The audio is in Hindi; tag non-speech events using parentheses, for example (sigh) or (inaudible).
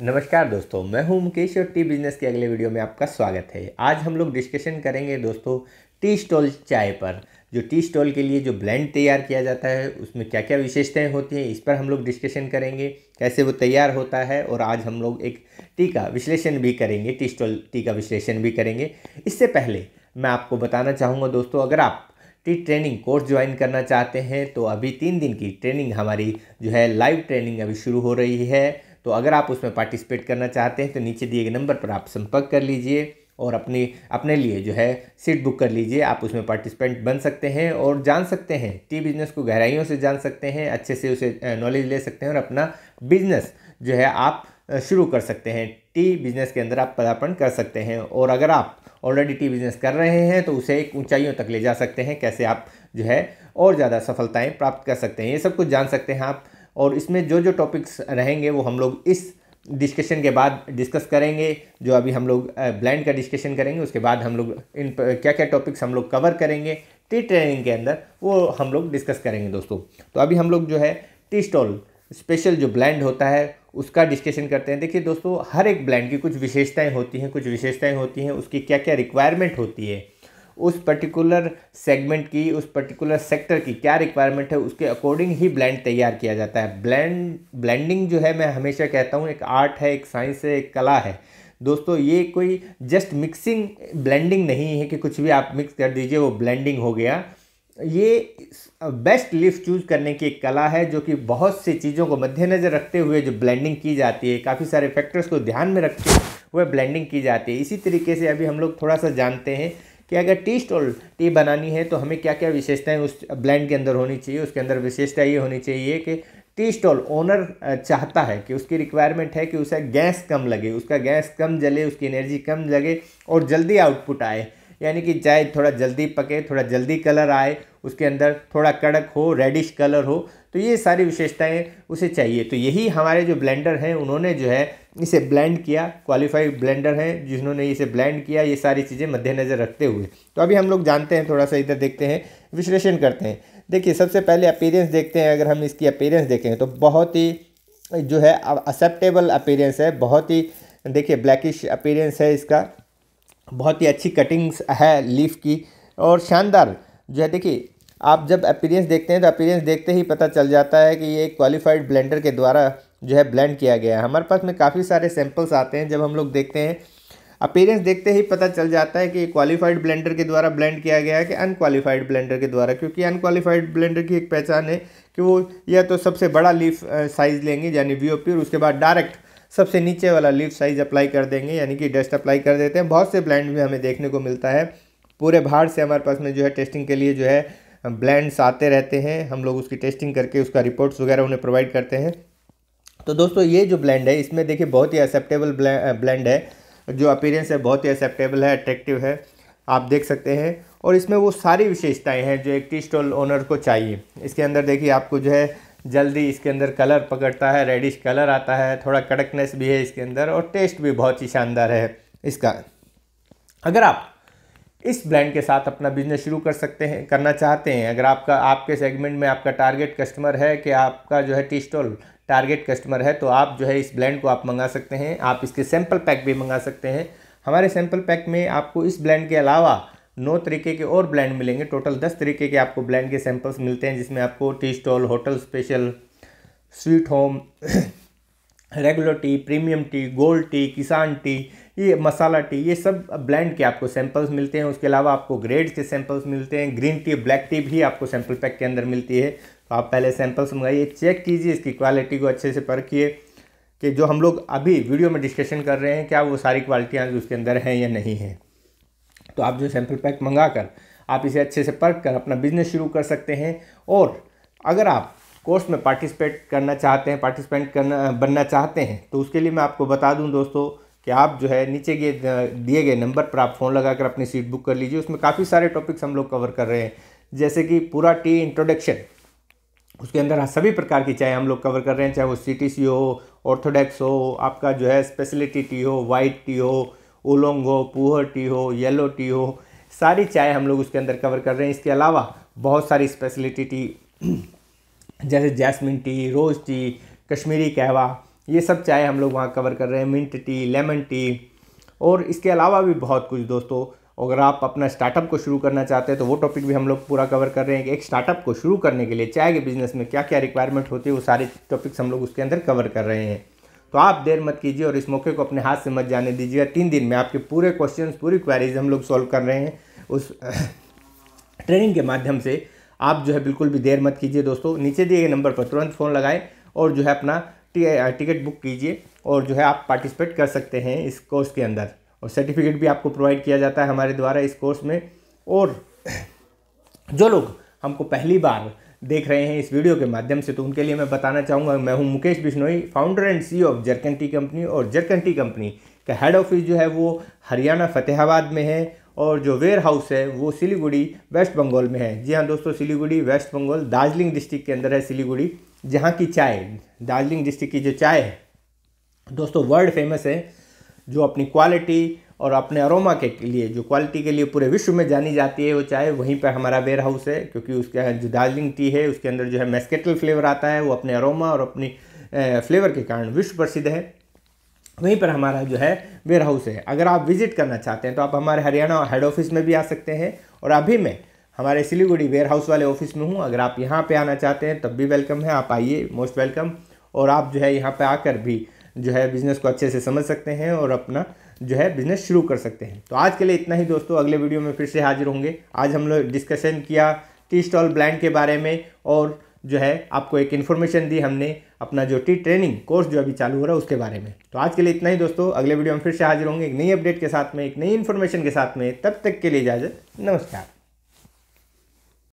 नमस्कार दोस्तों मैं हूं मुकेश और टी बिजनेस के अगले वीडियो में आपका स्वागत है आज हम लोग डिस्कशन करेंगे दोस्तों टी स्टॉल चाय पर जो टी स्टॉल के लिए जो ब्लेंड तैयार किया जाता है उसमें क्या क्या विशेषताएं होती हैं इस पर हम लोग डिस्कशन करेंगे कैसे वो तैयार होता है और आज हम लोग एक टी का विश्लेषण भी करेंगे टी स्टॉल टी का विश्लेषण भी करेंगे इससे पहले मैं आपको बताना चाहूँगा दोस्तों अगर आप टी ट्रेनिंग कोर्स ज्वाइन करना चाहते हैं तो अभी तीन दिन की ट्रेनिंग हमारी जो है लाइव ट्रेनिंग अभी शुरू हो रही है तो अगर आप उसमें पार्टिसिपेट करना चाहते हैं तो नीचे दिए गए नंबर पर आप संपर्क कर लीजिए और अपनी अपने लिए जो है सीट बुक कर लीजिए आप उसमें पार्टिसिपेंट बन सकते हैं और जान सकते हैं टी बिज़नेस को गहराइयों से जान सकते हैं अच्छे से उसे नॉलेज ले सकते हैं और अपना बिजनेस जो है आप शुरू कर सकते हैं टी बिज़नेस के अंदर आप पदार्पण कर सकते हैं और अगर आप ऑलरेडी टी बिज़नेस कर रहे हैं तो उसे एक ऊंचाइयों तक ले जा सकते हैं कैसे आप जो है और ज़्यादा सफलताएं प्राप्त कर सकते हैं ये सब कुछ जान सकते हैं आप और इसमें जो जो टॉपिक्स रहेंगे वो हम लोग इस डिस्कशन के बाद डिस्कस करेंगे जो अभी हम लोग ब्लाइंड का डिस्कशन करेंगे उसके बाद हम लोग इन क्या क्या टॉपिक्स हम लोग कवर करेंगे टी ट्रेनिंग के अंदर वो हम लोग डिस्कस करेंगे दोस्तों तो अभी हम लोग जो है टी स्टॉल स्पेशल जो ब्लैंड होता है उसका डिस्कशन करते हैं देखिए दोस्तों हर एक ब्लैंड की कुछ विशेषताएँ होती हैं कुछ विशेषताएँ होती हैं उसकी क्या क्या रिक्वायरमेंट होती है उस पर्टिकुलर सेगमेंट की उस पर्टिकुलर सेक्टर की क्या रिक्वायरमेंट है उसके अकॉर्डिंग ही ब्लेंड तैयार किया जाता है ब्लेंड ब्लेंडिंग जो है मैं हमेशा कहता हूँ एक आर्ट है एक साइंस है एक कला है दोस्तों ये कोई जस्ट मिक्सिंग ब्लेंडिंग नहीं है कि कुछ भी आप मिक्स कर दीजिए वो ब्लेंडिंग हो गया ये बेस्ट लिफ चूज करने की एक कला है जो कि बहुत सी चीज़ों को मद्देनज़र रखते हुए जो ब्लेंडिंग की जाती है काफ़ी सारे फैक्टर्स को ध्यान में रखते हुए ब्लेंडिंग की जाती है इसी तरीके से अभी हम लोग थोड़ा सा जानते हैं कि अगर टी स्टॉल टी बनानी है तो हमें क्या क्या विशेषताएं उस ब्लैंड के अंदर होनी चाहिए उसके अंदर विशेषता ये होनी चाहिए कि टी स्टॉल ओनर चाहता है कि उसकी रिक्वायरमेंट है कि उसे गैस कम लगे उसका गैस कम जले उसकी एनर्जी कम लगे और जल्दी आउटपुट आए यानी कि चाय थोड़ा जल्दी पके थोड़ा जल्दी कलर आए उसके अंदर थोड़ा कड़क हो रेडिश कलर हो तो ये सारी विशेषताएं उसे चाहिए तो यही हमारे जो ब्लेंडर हैं उन्होंने जो है इसे ब्लेंड किया क्वालिफाइड ब्लेंडर हैं जिन्होंने इसे ब्लेंड किया ये सारी चीज़ें मद्देनज़र रखते हुए तो अभी हम लोग जानते हैं थोड़ा सा इधर देखते हैं विश्लेषण करते हैं देखिए सबसे पहले अपेरेंस देखते हैं अगर हम इसकी अपेरेंस देखें तो बहुत ही जो है एक्सेप्टेबल अपेरेंस है बहुत ही देखिए ब्लैकिश अपेरेंस है इसका बहुत ही अच्छी कटिंग्स है लीफ की और शानदार जो है देखिए आप जब अपीरियंस देखते हैं तो अपीरियंस देखते ही पता चल जाता है कि ये क्वालिफाइड ब्लेंडर के द्वारा जो है ब्लेंड किया गया है हमारे पास में काफ़ी सारे सैंपल्स आते हैं जब हम लोग देखते हैं अपीरेंस देखते ही पता चल जाता है कि क्वालिफाइड ब्लेंडर के द्वारा ब्लेंड किया गया है कि अनक्वालिफाइड ब्लेंडर के द्वारा क्योंकि अनक्वालिफाइड ब्लेंडर की एक पहचान है कि वो या तो सबसे बड़ा लीफ साइज़ लेंगे यानी वी और उसके बाद डायरेक्ट सबसे नीचे वाला लीफ साइज़ अप्लाई कर देंगे यानी कि डस्ट अप्लाई कर देते हैं बहुत से ब्लेंड भी हमें देखने को मिलता है पूरे बाहर से हमारे पास में जो है टेस्टिंग के लिए जो है ब्लैंड्स आते रहते हैं हम लोग उसकी टेस्टिंग करके उसका रिपोर्ट्स वगैरह उन्हें प्रोवाइड करते हैं तो दोस्तों ये जो ब्लैंड है इसमें देखिए बहुत ही एक्सेप्टेबल ब्लैंड है जो अपीरेंस है बहुत ही एक्सेप्टेबल है अट्रैक्टिव है आप देख सकते हैं और इसमें वो सारी विशेषताएँ हैं जो एक टी स्टॉल ओनर को चाहिए इसके अंदर देखिए आपको जो है जल्दी इसके अंदर कलर पकड़ता है रेडिश कलर आता है थोड़ा कड़कनेस भी है इसके अंदर और टेस्ट भी बहुत ही शानदार है इसका अगर आप इस ब्रांड के साथ अपना बिजनेस शुरू कर सकते हैं करना चाहते हैं अगर आपका आपके सेगमेंट में आपका टारगेट कस्टमर है कि आपका जो है टी स्टॉल टारगेट कस्टमर है तो आप जो है इस ब्रांड को आप मंगा सकते हैं आप इसके सैम्पल पैक भी मंगा सकते हैं हमारे सैम्पल पैक में आपको इस ब्रांड के अलावा नौ तरीके के और ब्रांड मिलेंगे टोटल दस तरीके के आपको ब्रांड के सैंपल्स मिलते हैं जिसमें आपको tea stall hotel special sweet home regular tea premium tea gold tea Kisan tea ये मसाला टी ये सब ब्लेंड के आपको सैंपल्स मिलते हैं उसके अलावा आपको ग्रेड के सैंपल्स मिलते हैं ग्रीन टी ब्लैक टी भी आपको सैंपल पैक के अंदर मिलती है तो आप पहले सैंपल्स मंगाइए चेक कीजिए इसकी क्वालिटी को अच्छे से परखिए कि जो हम लोग अभी वीडियो में डिस्कशन कर रहे हैं क्या वो सारी क्वालिटियाँ उसके अंदर हैं या नहीं हैं तो आप जो सैंपल पैक मंगा कर आप इसे अच्छे से परख कर अपना बिजनेस शुरू कर सकते हैं और अगर आप कोर्स में पार्टिसिपेट करना चाहते हैं पार्टिसिपेंट करना बनना चाहते हैं तो उसके लिए मैं आपको बता दूं दोस्तों कि आप जो है नीचे गए दिए गए नंबर पर आप फ़ोन लगाकर अपनी सीट बुक कर लीजिए उसमें काफ़ी सारे टॉपिक्स हम लोग कवर कर रहे हैं जैसे कि पूरा टी इंट्रोडक्शन उसके अंदर हाँ, सभी प्रकार की चाय हम लोग कवर कर रहे हैं चाहे वो सी टी सी हो ऑर्थोडॉक्स हो आपका जो है स्पेशलिटी टी हो वाइट टी हो ओलोंग हो पुहर टी हो येलो टी हो सारी चाय हम लोग उसके अंदर कवर कर रहे हैं इसके अलावा बहुत सारी स्पेशलिटी टी जैसे jasmine tea rose tea Kashmiri kahwa ये सब चाय हम लोग वहाँ कवर कर रहे हैं मिंट टी लेमन टी और इसके अलावा भी बहुत कुछ दोस्तों अगर आप अपना स्टार्टअप को शुरू करना चाहते हैं तो वो टॉपिक भी हम लोग पूरा कवर कर रहे हैं कि एक स्टार्टअप को शुरू करने के लिए चाय के बिज़नेस में क्या क्या रिक्वायरमेंट होती है वो सारे टॉपिक्स हम लोग उसके अंदर कवर कर रहे हैं तो आप देर मत कीजिए और इस मौके को अपने हाथ से मत जाने दीजिए तीन दिन में आपके पूरे क्वेश्चन पूरी क्वारीज हम लोग सॉल्व कर रहे हैं उस ट्रेनिंग (coughs) के माध्यम से आप जो है बिल्कुल भी देर मत कीजिए दोस्तों नीचे दिए गए नंबर पर तुरंत फ़ोन लगाएं और जो है अपना टिकट बुक कीजिए और जो है आप पार्टिसिपेट कर सकते हैं इस कोर्स के अंदर और सर्टिफिकेट भी आपको प्रोवाइड किया जाता है हमारे द्वारा इस कोर्स में और जो लोग हमको पहली बार देख रहे हैं इस वीडियो के माध्यम से तो उनके लिए मैं बताना चाहूँगा मैं हूँ Mukesh Bishnoi founder and C of Jarkan tea company और जरकंटी टी कंपनी का हेड ऑफिस जो है वो हरियाणा फतेहाबाद में है और जो वेयर हाउस है वो सिलीगुड़ी वेस्ट बंगाल में है जी हाँ दोस्तों सिलीगुड़ी वेस्ट बंगाल दार्जिलिंग डिस्ट्रिक्ट के अंदर है सिलीगुड़ी जहाँ की चाय दार्जिलिंग डिस्ट्रिक्ट की जो चाय है दोस्तों वर्ल्ड फेमस है जो अपनी क्वालिटी और अपने अरोमा के लिए जो क्वालिटी के लिए पूरे विश्व में जानी जाती है वो चाय वहीं पर हमारा वेयर हाउस है क्योंकि उसके जो दार्जिलिंग टी है उसके अंदर जो है मेस्केटल फ्लेवर आता है वो अपने अरोमा और अपनी फ्लेवर के कारण विश्व प्रसिद्ध है वहीं पर हमारा जो है वेयर हाउस है अगर आप विजिट करना चाहते हैं तो आप हमारे हरियाणा हेड ऑफिस में भी आ सकते हैं और अभी मैं हमारे सिलीगुड़ी वेयर हाउस वाले ऑफिस में हूँ अगर आप यहाँ पे आना चाहते हैं तब भी वेलकम है आप आइए मोस्ट वेलकम और आप जो है यहाँ पे आकर भी जो है बिज़नेस को अच्छे से समझ सकते हैं और अपना जो है बिज़नेस शुरू कर सकते हैं तो आज के लिए इतना ही दोस्तों अगले वीडियो में फिर से हाजिर होंगे आज हम लोग डिस्कशन किया टी स्टॉल ब्लैंड के बारे में और जो है आपको एक इन्फॉर्मेशन दी हमने अपना जो टी ट्रेनिंग कोर्स जो अभी चालू हो रहा है उसके बारे में तो आज के लिए इतना ही दोस्तों अगले वीडियो में फिर से हाजिर होंगे एक नई अपडेट के साथ में एक नई इन्फॉर्मेशन के साथ में तब तक के लिए इजाज़त नमस्कार